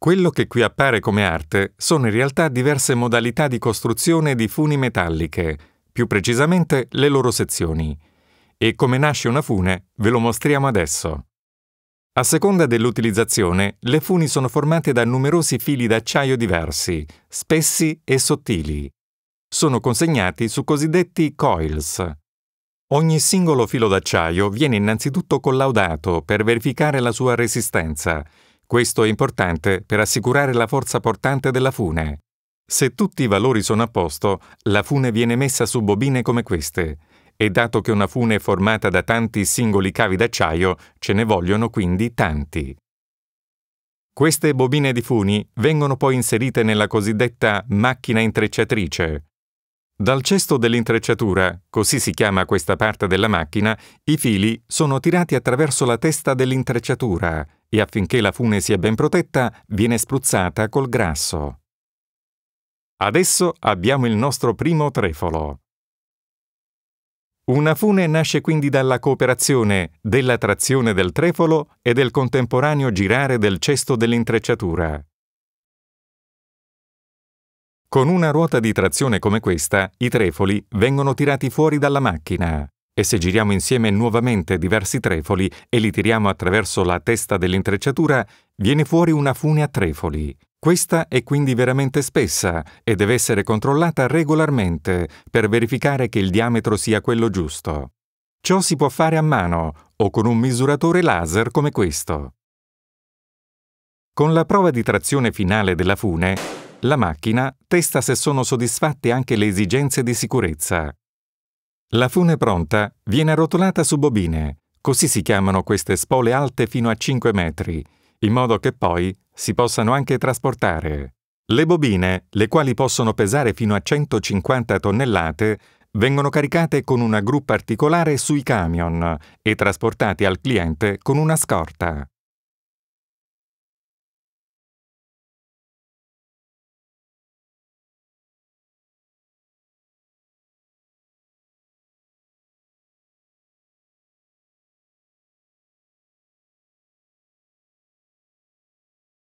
Quello che qui appare come arte sono in realtà diverse modalità di costruzione di funi metalliche, più precisamente le loro sezioni. E come nasce una fune ve lo mostriamo adesso. A seconda dell'utilizzazione, le funi sono formate da numerosi fili d'acciaio diversi, spessi e sottili. Sono consegnati su cosiddetti coils. Ogni singolo filo d'acciaio viene innanzitutto collaudato per verificare la sua resistenza, questo è importante per assicurare la forza portante della fune. Se tutti i valori sono a posto, la fune viene messa su bobine come queste, e dato che una fune è formata da tanti singoli cavi d'acciaio, ce ne vogliono quindi tanti. Queste bobine di funi vengono poi inserite nella cosiddetta macchina intrecciatrice. Dal cesto dell'intrecciatura, così si chiama questa parte della macchina, i fili sono tirati attraverso la testa dell'intrecciatura e affinché la fune sia ben protetta viene spruzzata col grasso. Adesso abbiamo il nostro primo trefolo. Una fune nasce quindi dalla cooperazione, della trazione del trefolo e del contemporaneo girare del cesto dell'intrecciatura. Con una ruota di trazione come questa, i trefoli vengono tirati fuori dalla macchina. E se giriamo insieme nuovamente diversi trefoli e li tiriamo attraverso la testa dell'intrecciatura, viene fuori una fune a trefoli. Questa è quindi veramente spessa e deve essere controllata regolarmente per verificare che il diametro sia quello giusto. Ciò si può fare a mano o con un misuratore laser come questo. Con la prova di trazione finale della fune, la macchina testa se sono soddisfatte anche le esigenze di sicurezza. La fune pronta viene arrotolata su bobine, così si chiamano queste spole alte fino a 5 metri, in modo che poi si possano anche trasportare. Le bobine, le quali possono pesare fino a 150 tonnellate, vengono caricate con una gru particolare sui camion e trasportate al cliente con una scorta.